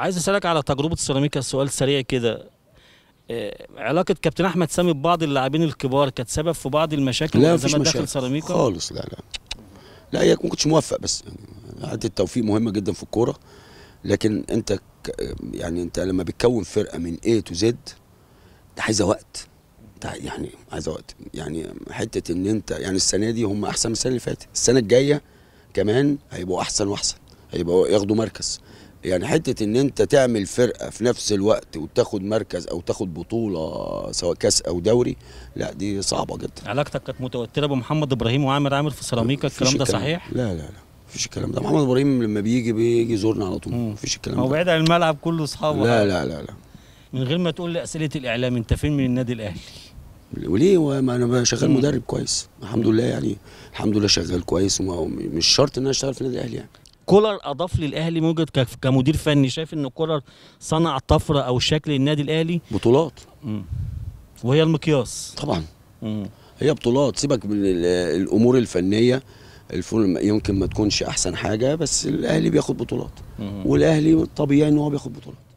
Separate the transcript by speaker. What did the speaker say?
Speaker 1: عايز اسالك على تجربه سيراميكا سؤال سريع كده آه، علاقه كابتن احمد سامي ببعض اللاعبين الكبار كانت سبب في بعض المشاكل لا مفيش مشاكل داخل سيراميكا خالص
Speaker 2: لا لا لا هي ما كنتش موفق بس يعني حته التوفيق مهمه جدا في الكوره لكن انت ك... يعني انت لما بتكون فرقه من A تو Z ده عايزه وقت ده يعني عايزه وقت يعني حته ان انت يعني السنه دي هم احسن من السنه اللي فاتت السنه الجايه كمان هيبقوا احسن واحسن هيبقوا ياخدوا مركز يعني حته ان انت تعمل فرقه في نفس الوقت وتاخد مركز او تاخد بطوله سواء كاس او دوري لا دي صعبه جدا
Speaker 1: علاقتك كانت متوتره بمحمد ابراهيم وعامر عامر في سيراميكا الكلام ده صحيح لا لا لا
Speaker 2: مفيش الكلام ده محمد ابراهيم لما بيجي بيجي يزورنا على طول مفيش الكلام ده هو بعيد
Speaker 1: عن الملعب كله اصحابه لا لا لا لا من غير ما تقول لي اسئله الاعلام انت فين من النادي الاهلي
Speaker 2: وليه ما انا شغال مدرب كويس الحمد لله يعني الحمد لله شغال كويس ومش شرط ان انا اشتغل في النادي الاهلي يعني
Speaker 1: كولر اضاف للاهلي موجة كمدير فني شايف ان كولر صنع طفره او شكل النادي الاهلي بطولات مم. وهي المقياس طبعا
Speaker 2: مم. هي بطولات سيبك من الامور الفنيه الفول يمكن ما تكونش احسن حاجه بس الاهلي بياخد بطولات مم. والاهلي طبيعي ان هو بياخد بطولات